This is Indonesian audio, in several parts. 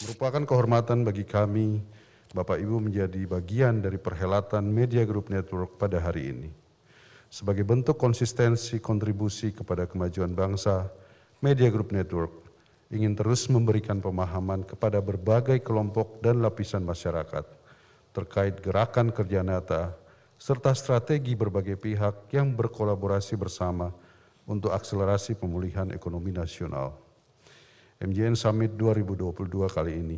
Merupakan kehormatan bagi kami, Bapak Ibu menjadi bagian dari perhelatan Media Group Network pada hari ini. Sebagai bentuk konsistensi kontribusi kepada kemajuan bangsa, Media Group Network ingin terus memberikan pemahaman kepada berbagai kelompok dan lapisan masyarakat terkait gerakan kerja nyata serta strategi berbagai pihak yang berkolaborasi bersama untuk akselerasi pemulihan ekonomi nasional. MJN Summit 2022 kali ini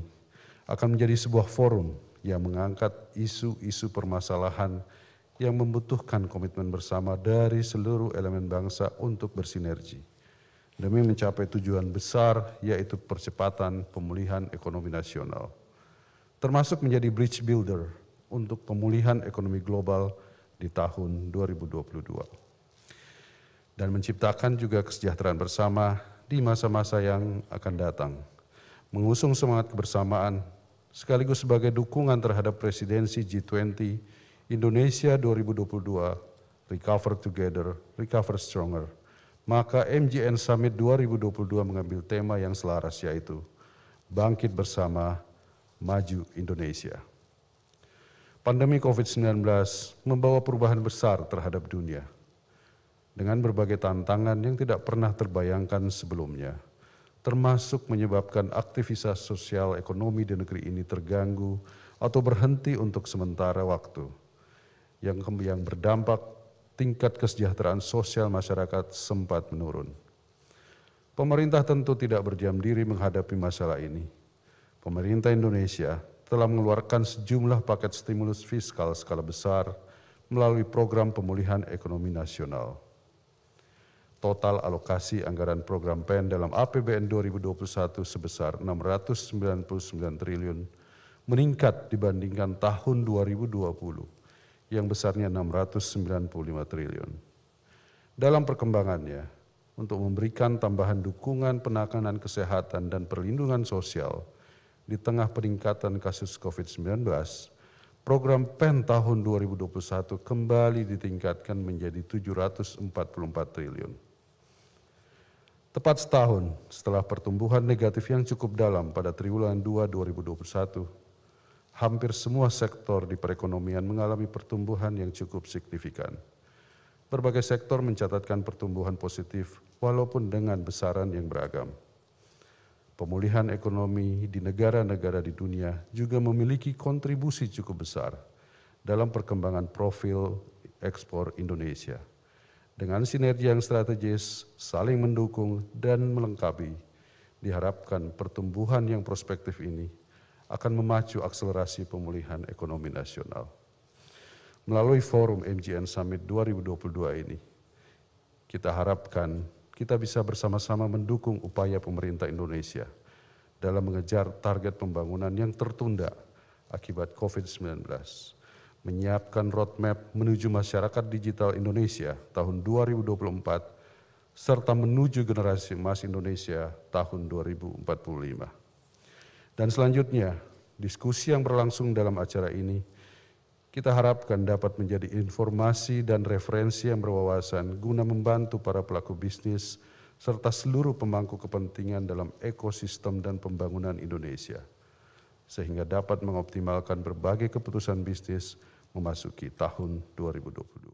akan menjadi sebuah forum yang mengangkat isu-isu permasalahan yang membutuhkan komitmen bersama dari seluruh elemen bangsa untuk bersinergi demi mencapai tujuan besar yaitu percepatan pemulihan ekonomi nasional termasuk menjadi bridge builder untuk pemulihan ekonomi global di tahun 2022 dan menciptakan juga kesejahteraan bersama di masa-masa yang akan datang. Mengusung semangat kebersamaan sekaligus sebagai dukungan terhadap presidensi G20 Indonesia 2022 Recover Together, Recover Stronger. Maka MGN Summit 2022 mengambil tema yang selaras yaitu Bangkit Bersama Maju Indonesia. Pandemi COVID-19 membawa perubahan besar terhadap dunia dengan berbagai tantangan yang tidak pernah terbayangkan sebelumnya, termasuk menyebabkan aktivitas sosial ekonomi di negeri ini terganggu atau berhenti untuk sementara waktu, yang, yang berdampak tingkat kesejahteraan sosial masyarakat sempat menurun. Pemerintah tentu tidak berdiam diri menghadapi masalah ini. Pemerintah Indonesia telah mengeluarkan sejumlah paket stimulus fiskal skala besar melalui program pemulihan ekonomi nasional total alokasi anggaran program PEN dalam APBN 2021 sebesar 699 triliun meningkat dibandingkan tahun 2020 yang besarnya 695 triliun. Dalam perkembangannya, untuk memberikan tambahan dukungan penakanan kesehatan dan perlindungan sosial di tengah peningkatan kasus COVID-19, program PEN tahun 2021 kembali ditingkatkan menjadi 744 triliun Tepat setahun setelah pertumbuhan negatif yang cukup dalam pada triwulan 2 2021, hampir semua sektor di perekonomian mengalami pertumbuhan yang cukup signifikan. Berbagai sektor mencatatkan pertumbuhan positif walaupun dengan besaran yang beragam. Pemulihan ekonomi di negara-negara di dunia juga memiliki kontribusi cukup besar dalam perkembangan profil ekspor Indonesia dengan sinergi yang strategis, saling mendukung dan melengkapi. Diharapkan pertumbuhan yang prospektif ini akan memacu akselerasi pemulihan ekonomi nasional. Melalui forum MGN Summit 2022 ini, kita harapkan kita bisa bersama-sama mendukung upaya pemerintah Indonesia dalam mengejar target pembangunan yang tertunda akibat COVID-19 menyiapkan roadmap menuju masyarakat digital Indonesia tahun 2024 serta menuju generasi emas Indonesia tahun 2045. Dan selanjutnya, diskusi yang berlangsung dalam acara ini kita harapkan dapat menjadi informasi dan referensi yang berwawasan guna membantu para pelaku bisnis serta seluruh pemangku kepentingan dalam ekosistem dan pembangunan Indonesia sehingga dapat mengoptimalkan berbagai keputusan bisnis memasuki tahun 2022.